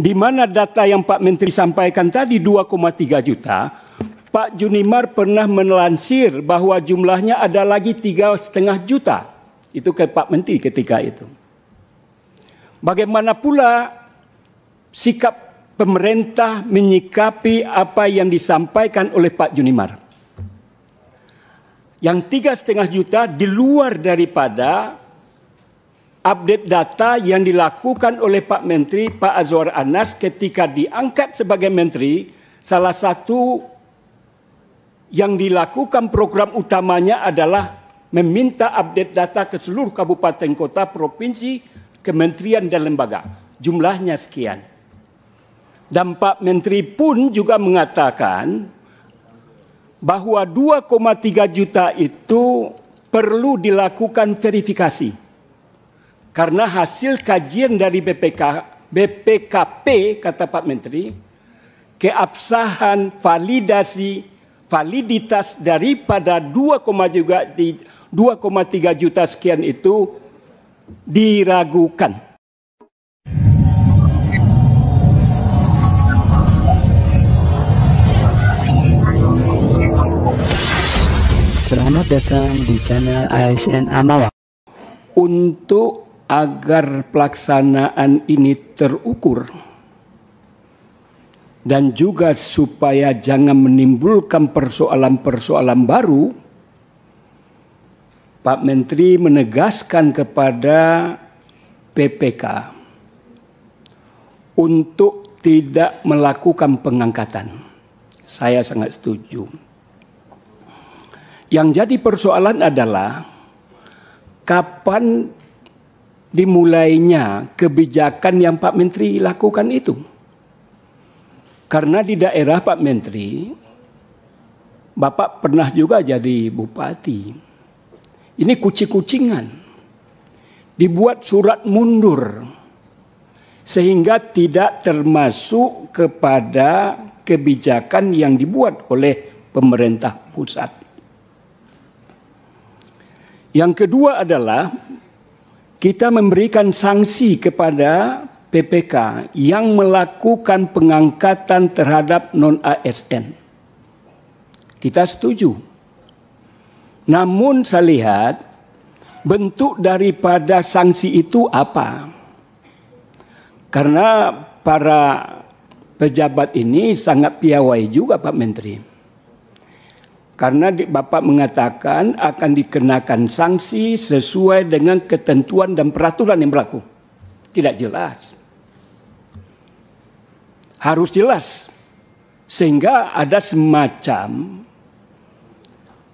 di mana data yang Pak Menteri sampaikan tadi 2,3 juta, Pak Junimar pernah melansir bahwa jumlahnya ada lagi tiga setengah juta. Itu ke Pak Menteri ketika itu. Bagaimana pula sikap pemerintah menyikapi apa yang disampaikan oleh Pak Junimar? Yang tiga setengah juta di luar daripada update data yang dilakukan oleh Pak Menteri Pak Azwar Anas ketika diangkat sebagai menteri, salah satu yang dilakukan program utamanya adalah meminta update data ke seluruh kabupaten kota, provinsi, kementerian dan lembaga. Jumlahnya sekian. Dan Pak Menteri pun juga mengatakan bahwa 2,3 juta itu perlu dilakukan verifikasi karena hasil kajian dari BPK, BPKP, kata Pak Menteri, keabsahan validasi validitas daripada 2,3 juta sekian itu diragukan. Selamat datang di channel ASN Amawa Untuk agar pelaksanaan ini terukur dan juga supaya jangan menimbulkan persoalan-persoalan baru Pak Menteri menegaskan kepada PPK untuk tidak melakukan pengangkatan. Saya sangat setuju. Yang jadi persoalan adalah kapan dimulainya kebijakan yang Pak Menteri lakukan itu. Karena di daerah Pak Menteri, Bapak pernah juga jadi bupati. Ini kucing-kucingan. Dibuat surat mundur. Sehingga tidak termasuk kepada kebijakan yang dibuat oleh pemerintah pusat. Yang kedua adalah kita memberikan sanksi kepada PPK yang melakukan pengangkatan terhadap non ASN. Kita setuju. Namun saya lihat bentuk daripada sanksi itu apa? Karena para pejabat ini sangat piawai juga Pak Menteri. Karena Bapak mengatakan akan dikenakan sanksi sesuai dengan ketentuan dan peraturan yang berlaku. Tidak jelas. Harus jelas. Sehingga ada semacam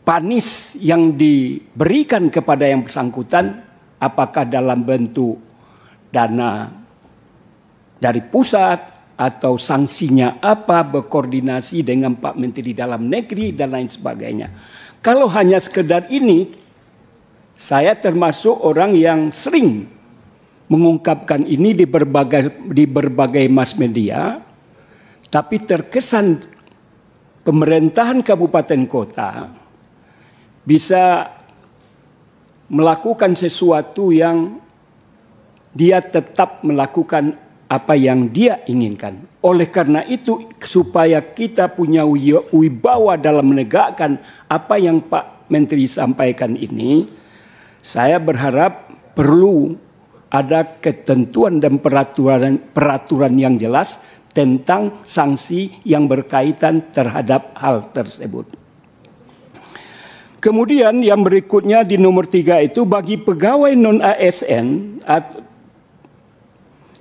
panis yang diberikan kepada yang bersangkutan apakah dalam bentuk dana dari pusat atau sanksinya apa berkoordinasi dengan Pak Menteri Dalam Negeri dan lain sebagainya. Kalau hanya sekedar ini, saya termasuk orang yang sering mengungkapkan ini di berbagai di berbagai mass media, tapi terkesan pemerintahan kabupaten kota bisa melakukan sesuatu yang dia tetap melakukan apa yang dia inginkan. Oleh karena itu supaya kita punya wibawa dalam menegakkan apa yang Pak Menteri sampaikan ini, saya berharap perlu ada ketentuan dan peraturan peraturan yang jelas tentang sanksi yang berkaitan terhadap hal tersebut. Kemudian yang berikutnya di nomor tiga itu bagi pegawai non ASN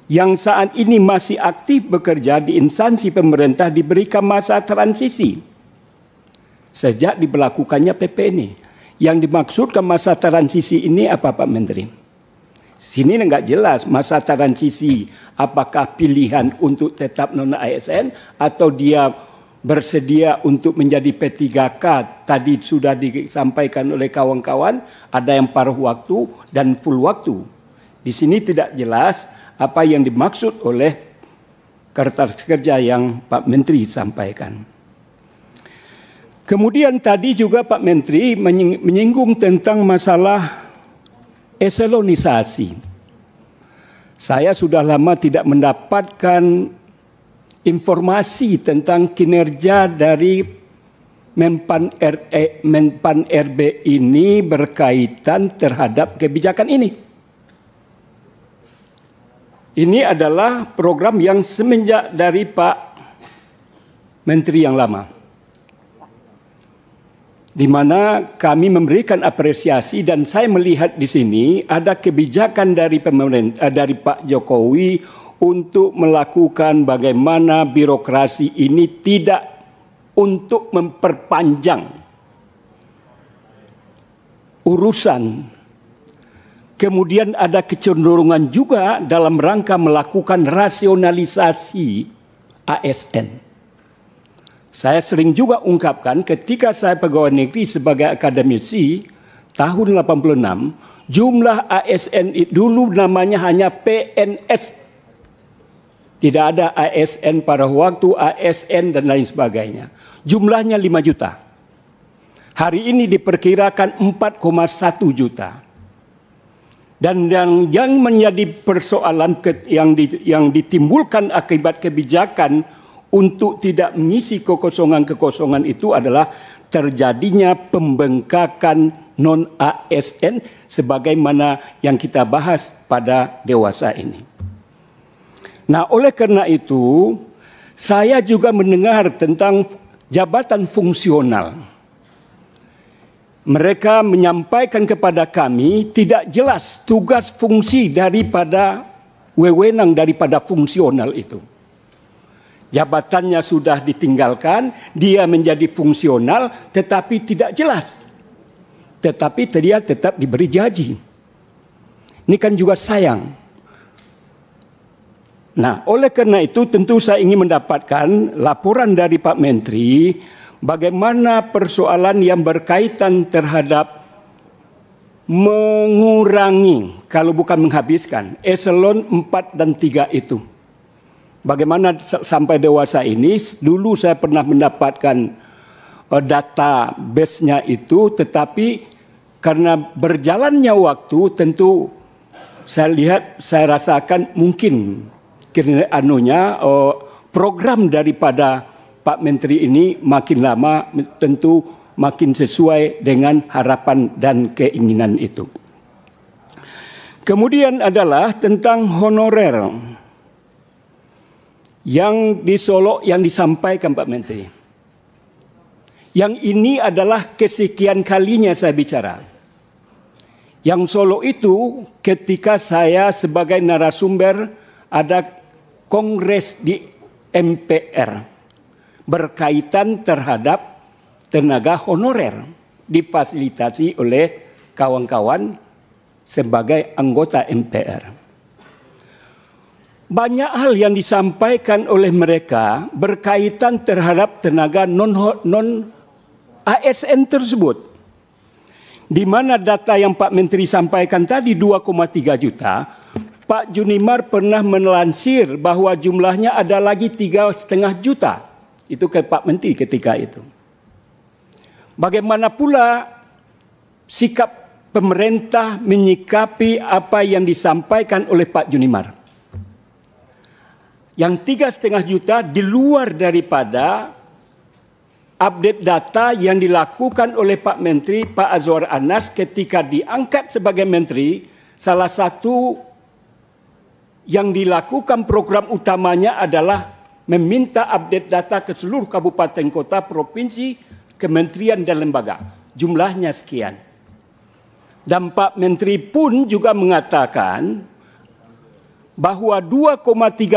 yang saat ini masih aktif bekerja di instansi pemerintah diberikan masa transisi sejak diberlakukannya PP ini. Yang dimaksudkan masa transisi ini apa Pak Menteri? Sini enggak jelas masa transisi apakah pilihan untuk tetap non ASN atau dia bersedia untuk menjadi P3K tadi sudah disampaikan oleh kawan-kawan ada yang paruh waktu dan full waktu. Di sini tidak jelas apa yang dimaksud oleh kertas kerja yang Pak Menteri sampaikan. Kemudian tadi juga Pak Menteri menyinggung tentang masalah eselonisasi. Saya sudah lama tidak mendapatkan informasi tentang kinerja dari Menpan, RE, Menpan RB ini berkaitan terhadap kebijakan ini. Ini adalah program yang semenjak dari Pak Menteri yang lama. Di mana kami memberikan apresiasi dan saya melihat di sini ada kebijakan dari pemerintah eh, dari Pak Jokowi untuk melakukan bagaimana birokrasi ini tidak untuk memperpanjang urusan Kemudian ada kecenderungan juga dalam rangka melakukan rasionalisasi ASN. Saya sering juga ungkapkan ketika saya pegawai negeri sebagai akademisi tahun 86 jumlah ASN dulu namanya hanya PNS. Tidak ada ASN pada waktu ASN dan lain sebagainya. Jumlahnya 5 juta. Hari ini diperkirakan 4,1 juta dan yang, yang menjadi persoalan ke, yang, di, yang ditimbulkan akibat kebijakan untuk tidak mengisi kekosongan-kekosongan itu adalah terjadinya pembengkakan non ASN sebagaimana yang kita bahas pada dewasa ini. Nah, oleh karena itu saya juga mendengar tentang jabatan fungsional mereka menyampaikan kepada kami tidak jelas tugas fungsi daripada wewenang daripada fungsional itu. Jabatannya sudah ditinggalkan, dia menjadi fungsional tetapi tidak jelas. Tetapi dia tetap diberi gaji. Ini kan juga sayang. Nah, oleh karena itu tentu saya ingin mendapatkan laporan dari Pak Menteri bagaimana persoalan yang berkaitan terhadap mengurangi kalau bukan menghabiskan eselon 4 dan 3 itu. Bagaimana sampai dewasa ini dulu saya pernah mendapatkan eh, data base-nya itu tetapi karena berjalannya waktu tentu saya lihat saya rasakan mungkin anunya eh, program daripada Pak Menteri ini makin lama tentu makin sesuai dengan harapan dan keinginan itu. Kemudian adalah tentang honorer yang di Solo yang disampaikan Pak Menteri. Yang ini adalah kesekian kalinya saya bicara. Yang Solo itu ketika saya sebagai narasumber ada kongres di MPR berkaitan terhadap tenaga honorer difasilitasi oleh kawan-kawan sebagai anggota MPR. Banyak hal yang disampaikan oleh mereka berkaitan terhadap tenaga non, non ASN tersebut. Di mana data yang Pak Menteri sampaikan tadi 2,3 juta, Pak Junimar pernah melansir bahwa jumlahnya ada lagi tiga juta itu ke Pak Menteri ketika itu. Bagaimana pula sikap pemerintah menyikapi apa yang disampaikan oleh Pak Junimar? Yang tiga setengah juta di luar daripada update data yang dilakukan oleh Pak Menteri Pak Azwar Anas ketika diangkat sebagai Menteri, salah satu yang dilakukan program utamanya adalah meminta update data ke seluruh kabupaten kota, provinsi, kementerian dan lembaga. Jumlahnya sekian. dampak Menteri pun juga mengatakan bahwa 2,3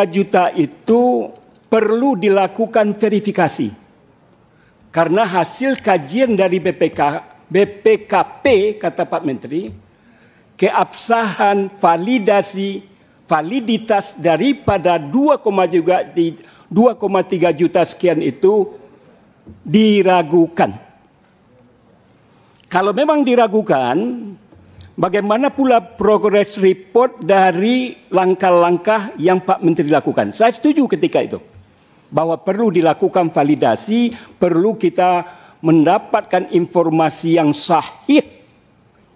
juta itu perlu dilakukan verifikasi. Karena hasil kajian dari BPK, BPKP, kata Pak Menteri, keabsahan validasi validitas daripada 2,3 juta 2,3 juta sekian itu diragukan. Kalau memang diragukan, bagaimana pula progress report dari langkah-langkah yang Pak Menteri lakukan? Saya setuju ketika itu bahwa perlu dilakukan validasi, perlu kita mendapatkan informasi yang sahih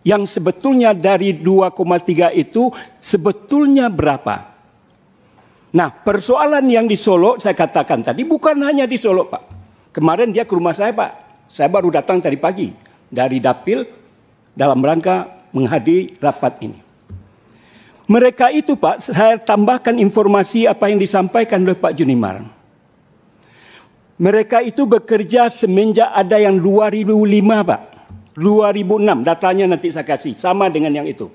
yang sebetulnya dari 2,3 itu sebetulnya berapa? Nah persoalan yang di Solo saya katakan tadi bukan hanya di Solo Pak. Kemarin dia ke rumah saya Pak. Saya baru datang tadi pagi dari Dapil dalam rangka menghadiri rapat ini. Mereka itu Pak, saya tambahkan informasi apa yang disampaikan oleh Pak Junimar. Mereka itu bekerja semenjak ada yang 2005 Pak. 2006 datanya nanti saya kasih sama dengan yang itu.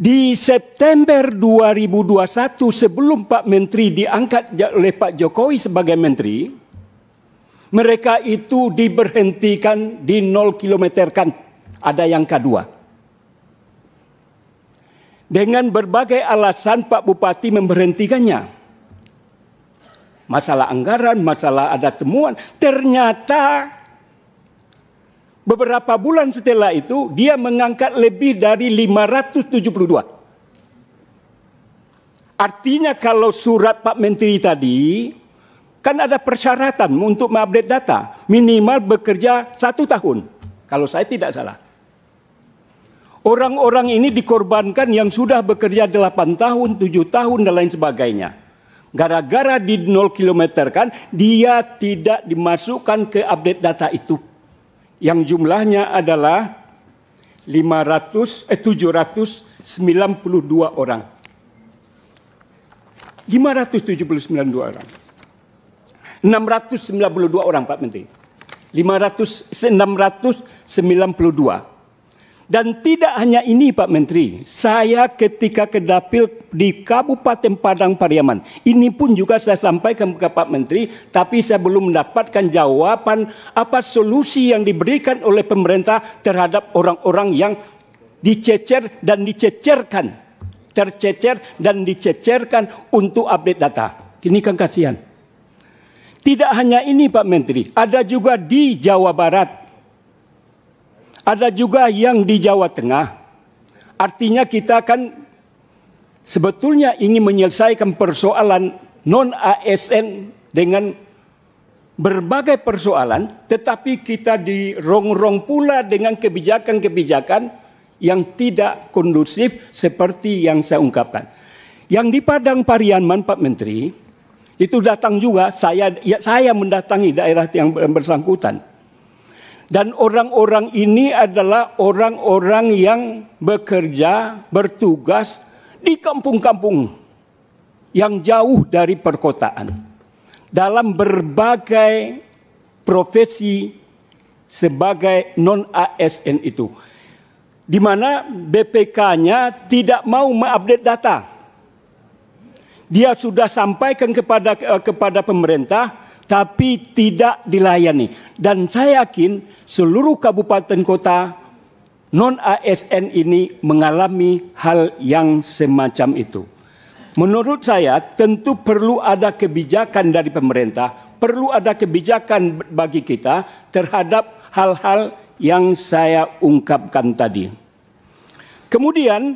Di September 2021 sebelum Pak Menteri diangkat oleh Pak Jokowi sebagai menteri, mereka itu diberhentikan di 0 kilometer kan. Ada yang kedua. Dengan berbagai alasan Pak Bupati memberhentikannya. Masalah anggaran, masalah ada temuan. Ternyata Beberapa bulan setelah itu dia mengangkat lebih dari 572. Artinya kalau surat Pak Menteri tadi kan ada persyaratan untuk mengupdate data minimal bekerja satu tahun kalau saya tidak salah orang-orang ini dikorbankan yang sudah bekerja 8 tahun 7 tahun dan lain sebagainya gara-gara di 0 km kan dia tidak dimasukkan ke update data itu yang jumlahnya adalah 500 eh 792 orang. 579 orang. 692 orang Pak Menteri. 500 692 dan tidak hanya ini Pak Menteri, saya ketika ke dapil di Kabupaten Padang Pariaman, ini pun juga saya sampaikan ke Pak Menteri, tapi saya belum mendapatkan jawaban apa solusi yang diberikan oleh pemerintah terhadap orang-orang yang dicecer dan dicecerkan, tercecer dan dicecerkan untuk update data. Ini kan kasihan. Tidak hanya ini Pak Menteri, ada juga di Jawa Barat ada juga yang di Jawa Tengah. Artinya kita kan sebetulnya ingin menyelesaikan persoalan non ASN dengan berbagai persoalan, tetapi kita dirongrong pula dengan kebijakan-kebijakan yang tidak kondusif seperti yang saya ungkapkan. Yang di Padang Pariaman Pak Menteri itu datang juga saya ya, saya mendatangi daerah yang bersangkutan dan orang-orang ini adalah orang-orang yang bekerja, bertugas di kampung-kampung yang jauh dari perkotaan. Dalam berbagai profesi sebagai non-ASN itu. Di mana BPK-nya tidak mau mengupdate data. Dia sudah sampaikan kepada eh, kepada pemerintah tapi tidak dilayani. Dan saya yakin seluruh kabupaten kota non ASN ini mengalami hal yang semacam itu. Menurut saya tentu perlu ada kebijakan dari pemerintah, perlu ada kebijakan bagi kita terhadap hal-hal yang saya ungkapkan tadi. Kemudian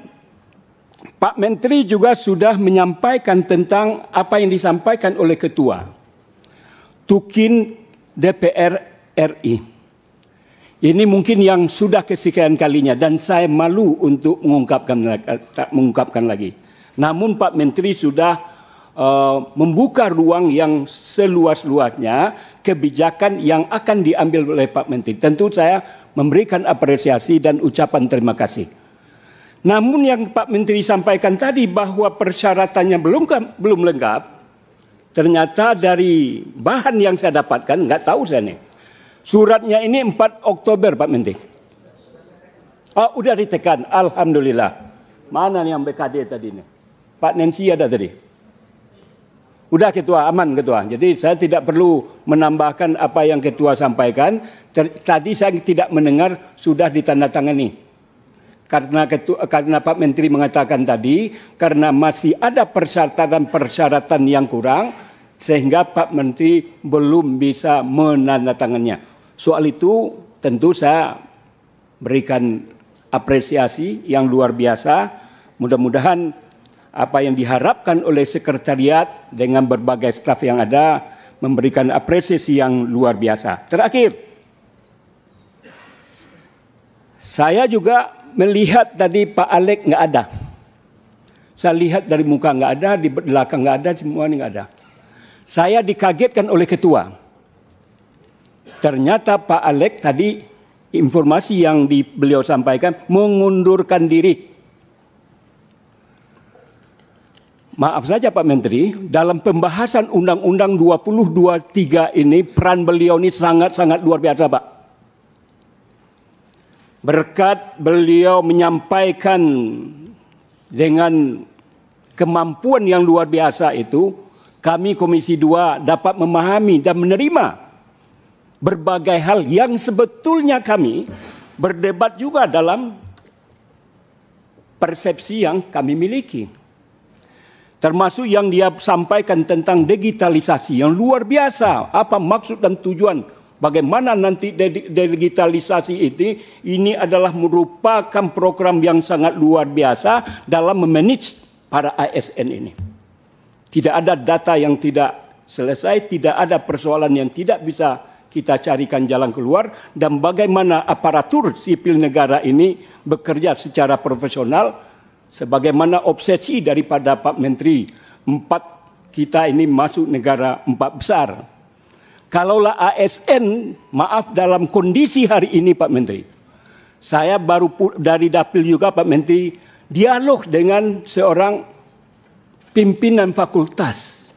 Pak Menteri juga sudah menyampaikan tentang apa yang disampaikan oleh ketua Tukin DPR RI. Ini mungkin yang sudah kesekian kalinya dan saya malu untuk mengungkapkan tak mengungkapkan lagi. Namun Pak Menteri sudah uh, membuka ruang yang seluas-luasnya kebijakan yang akan diambil oleh Pak Menteri. Tentu saya memberikan apresiasi dan ucapan terima kasih. Namun yang Pak Menteri sampaikan tadi bahwa persyaratannya belum belum lengkap, Ternyata dari bahan yang saya dapatkan, nggak tahu saya nih. Suratnya ini 4 Oktober Pak Menteri. Oh, udah ditekan, Alhamdulillah. Mana nih yang BKD tadi nih? Pak Nensi ada tadi. Udah ketua aman ketua. Jadi saya tidak perlu menambahkan apa yang ketua sampaikan. Ter tadi saya tidak mendengar sudah ditandatangani. Karena ketua, karena Pak Menteri mengatakan tadi karena masih ada persyaratan-persyaratan yang kurang, sehingga Pak Menteri belum bisa menandatangannya. Soal itu tentu saya berikan apresiasi yang luar biasa. Mudah-mudahan apa yang diharapkan oleh sekretariat dengan berbagai staf yang ada memberikan apresiasi yang luar biasa. Terakhir, saya juga melihat tadi Pak Alek nggak ada. Saya lihat dari muka nggak ada, di belakang nggak ada, semua ini nggak ada. Saya dikagetkan oleh ketua. Ternyata Pak Alek tadi informasi yang di, beliau sampaikan mengundurkan diri. Maaf saja Pak Menteri, dalam pembahasan Undang-Undang 2023 ini peran beliau ini sangat-sangat luar biasa Pak. Berkat beliau menyampaikan dengan kemampuan yang luar biasa itu, kami Komisi 2 dapat memahami dan menerima berbagai hal yang sebetulnya kami berdebat juga dalam persepsi yang kami miliki. Termasuk yang dia sampaikan tentang digitalisasi yang luar biasa. Apa maksud dan tujuan bagaimana nanti digitalisasi itu ini adalah merupakan program yang sangat luar biasa dalam memanage para ASN ini. Tidak ada data yang tidak selesai, tidak ada persoalan yang tidak bisa kita carikan jalan keluar dan bagaimana aparatur sipil negara ini bekerja secara profesional sebagaimana obsesi daripada Pak Menteri empat kita ini masuk negara empat besar. Kalaulah ASN, maaf dalam kondisi hari ini Pak Menteri. Saya baru dari dapil juga Pak Menteri, dialog dengan seorang pimpinan fakultas.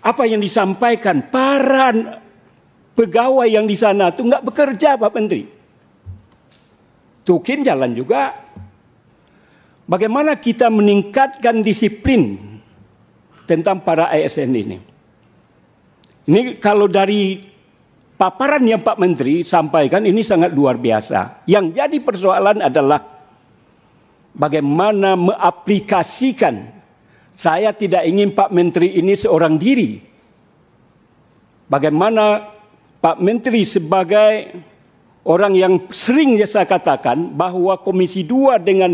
Apa yang disampaikan para pegawai yang di sana itu nggak bekerja Pak Menteri. Tukin jalan juga. Bagaimana kita meningkatkan disiplin tentang para ASN ini. Ini kalau dari paparan yang Pak Menteri sampaikan ini sangat luar biasa. Yang jadi persoalan adalah bagaimana mengaplikasikan. Saya tidak ingin Pak Menteri ini seorang diri. Bagaimana Pak Menteri sebagai orang yang sering saya katakan bahwa Komisi 2 dengan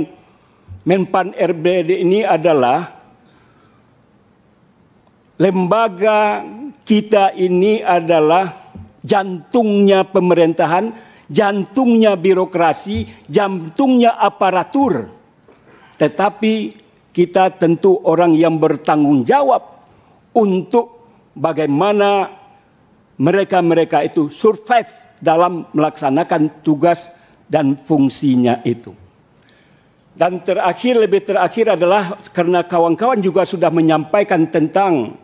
Menpan RBD ini adalah lembaga kita ini adalah jantungnya pemerintahan, jantungnya birokrasi, jantungnya aparatur. Tetapi kita tentu orang yang bertanggung jawab untuk bagaimana mereka-mereka itu survive dalam melaksanakan tugas dan fungsinya itu. Dan terakhir, lebih terakhir adalah karena kawan-kawan juga sudah menyampaikan tentang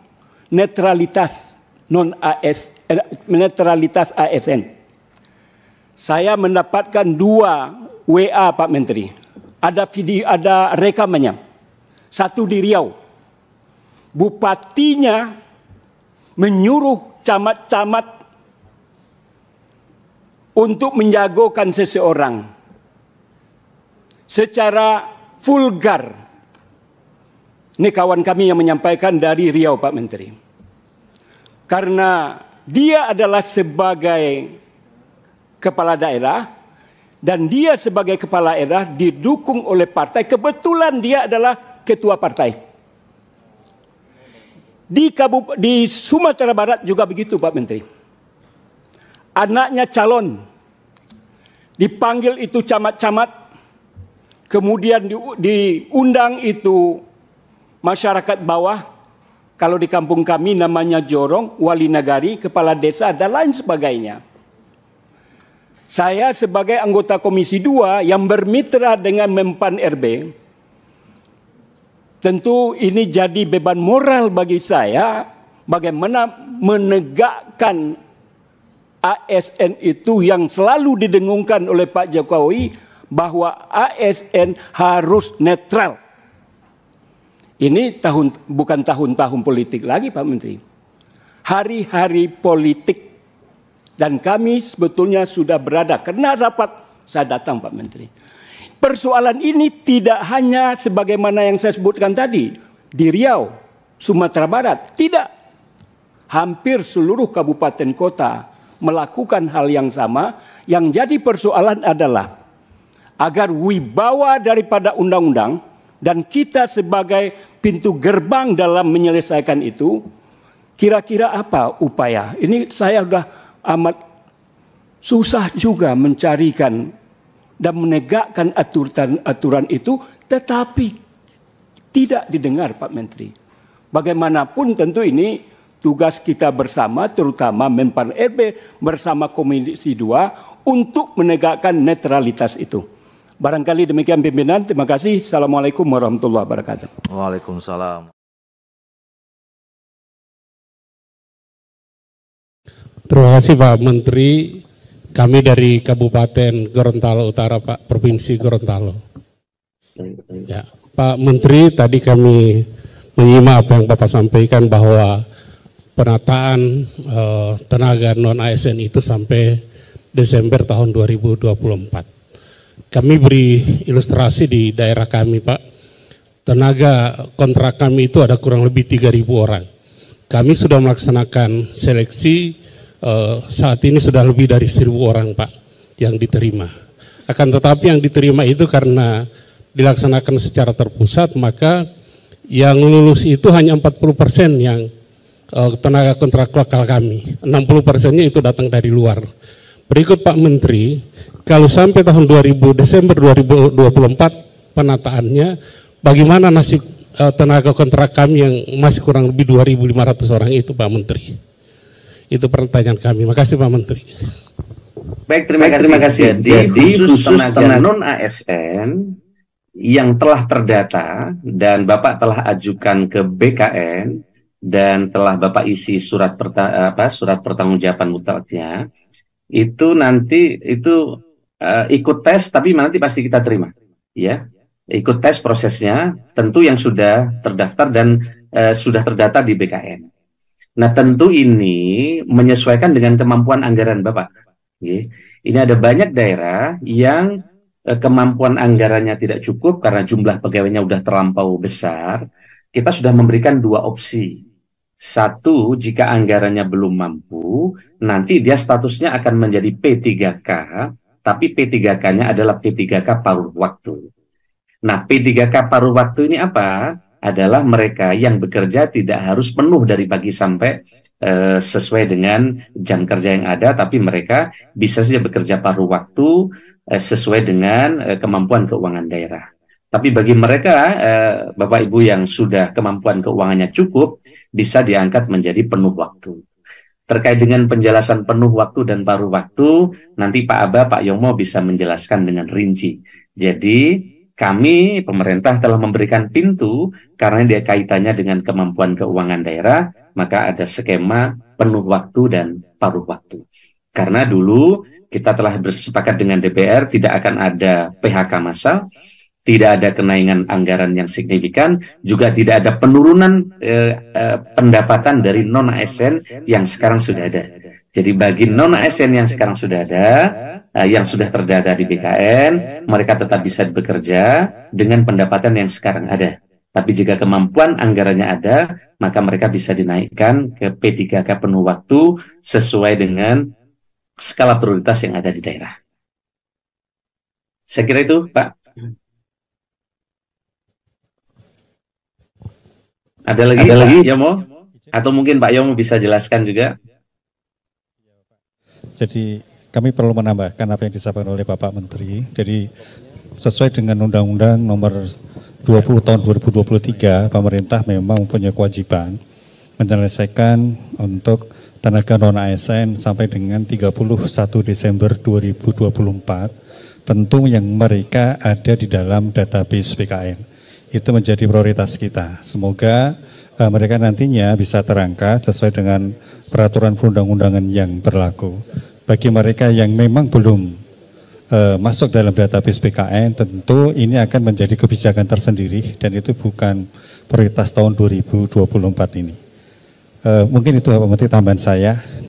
netralitas non AS, eh, netralitas ASN. Saya mendapatkan dua WA Pak Menteri. Ada video, ada rekamannya. Satu di Riau. Bupatinya menyuruh camat-camat untuk menjagokan seseorang secara vulgar. Ini kawan kami yang menyampaikan dari Riau Pak Menteri. Karena dia adalah sebagai kepala daerah dan dia sebagai kepala daerah didukung oleh partai. Kebetulan dia adalah ketua partai. Di, Kabup di Sumatera Barat juga begitu Pak Menteri. Anaknya calon dipanggil itu camat-camat, kemudian diundang itu masyarakat bawah. Kalau di kampung kami namanya Jorong, Wali Nagari, kepala desa dan lain sebagainya. Saya sebagai anggota Komisi 2 yang bermitra dengan Mempan RB, tentu ini jadi beban moral bagi saya bagaimana menegakkan ASN itu yang selalu didengungkan oleh Pak Jokowi bahwa ASN harus netral. Ini tahun bukan tahun-tahun politik lagi Pak Menteri. Hari-hari politik dan kami sebetulnya sudah berada karena rapat saya datang Pak Menteri. Persoalan ini tidak hanya sebagaimana yang saya sebutkan tadi di Riau, Sumatera Barat, tidak. Hampir seluruh kabupaten kota melakukan hal yang sama. Yang jadi persoalan adalah agar wibawa daripada undang-undang dan kita sebagai pintu gerbang dalam menyelesaikan itu kira-kira apa upaya? Ini saya sudah amat susah juga mencarikan dan menegakkan aturan-aturan itu, tetapi tidak didengar Pak Menteri. Bagaimanapun tentu ini tugas kita bersama, terutama Menpan RB e bersama Komisi 2 untuk menegakkan netralitas itu. Barangkali demikian pimpinan, terima kasih. Assalamualaikum warahmatullahi wabarakatuh. Waalaikumsalam. Terima kasih Pak Menteri. Kami dari Kabupaten Gorontalo Utara, Pak, Provinsi Gorontalo. Ya, Pak Menteri, tadi kami menyimak apa yang Bapak sampaikan bahwa penataan eh, tenaga non ASN itu sampai Desember tahun 2024. Kami beri ilustrasi di daerah kami, Pak. Tenaga kontrak kami itu ada kurang lebih 3.000 orang. Kami sudah melaksanakan seleksi uh, saat ini sudah lebih dari seribu orang Pak yang diterima. Akan tetapi yang diterima itu karena dilaksanakan secara terpusat maka yang lulus itu hanya 40 persen yang uh, tenaga kontrak lokal kami. 60 persennya itu datang dari luar. Berikut Pak Menteri, kalau sampai tahun 2000 Desember 2024 penataannya, bagaimana nasib uh, tenaga kontrak kami yang masih kurang lebih 2.500 orang itu Pak Menteri? Itu pertanyaan kami. Terima kasih Pak Menteri. Baik, terima kasih. Terima kasih. Jadi, Jadi khusus, khusus tenaga non ASN yang telah terdata dan Bapak telah ajukan ke BKN dan telah Bapak isi surat perta apa surat pertanggungjawaban mutlaknya itu nanti itu uh, ikut tes tapi nanti pasti kita terima ya ikut tes prosesnya tentu yang sudah terdaftar dan uh, sudah terdata di BKN Nah, tentu ini menyesuaikan dengan kemampuan anggaran Bapak. Ini ada banyak daerah yang eh, kemampuan anggarannya tidak cukup karena jumlah pegawainya sudah terlampau besar. Kita sudah memberikan dua opsi. Satu, jika anggarannya belum mampu, nanti dia statusnya akan menjadi P3K, tapi P3K-nya adalah P3K paruh waktu. Nah, P3K paruh waktu ini apa? adalah mereka yang bekerja tidak harus penuh dari pagi sampai e, sesuai dengan jam kerja yang ada, tapi mereka bisa saja bekerja paruh waktu e, sesuai dengan e, kemampuan keuangan daerah. Tapi bagi mereka, e, Bapak Ibu yang sudah kemampuan keuangannya cukup, bisa diangkat menjadi penuh waktu. Terkait dengan penjelasan penuh waktu dan paruh waktu, nanti Pak Aba, Pak Yomo bisa menjelaskan dengan rinci. Jadi, kami, pemerintah telah memberikan pintu karena dia kaitannya dengan kemampuan keuangan daerah, maka ada skema penuh waktu dan paruh waktu. Karena dulu kita telah bersepakat dengan DPR tidak akan ada PHK massal, tidak ada kenaikan anggaran yang signifikan, juga tidak ada penurunan eh, eh, pendapatan dari non ASN yang sekarang sudah ada. Jadi bagi non ASN yang sekarang sudah ada, eh, yang sudah terdata di BKN, mereka tetap bisa bekerja dengan pendapatan yang sekarang ada. Tapi jika kemampuan anggarannya ada, maka mereka bisa dinaikkan ke P3K penuh waktu sesuai dengan skala prioritas yang ada di daerah. Saya kira itu, Pak. Ada lagi? Ada lagi, Yomo? Iya, Atau mungkin Pak Yomo bisa jelaskan juga? Jadi kami perlu menambahkan apa yang disampaikan oleh Bapak Menteri. Jadi sesuai dengan Undang-Undang Nomor 20 Tahun 2023, pemerintah memang punya kewajiban menyelesaikan untuk tenaga non ASN sampai dengan 31 Desember 2024 tentu yang mereka ada di dalam database PKN itu menjadi prioritas kita. Semoga uh, mereka nantinya bisa terangkat sesuai dengan peraturan perundang-undangan yang berlaku. Bagi mereka yang memang belum uh, masuk dalam database PKN, tentu ini akan menjadi kebijakan tersendiri dan itu bukan prioritas tahun 2024 ini. Uh, mungkin itu Pak Menteri tambahan saya.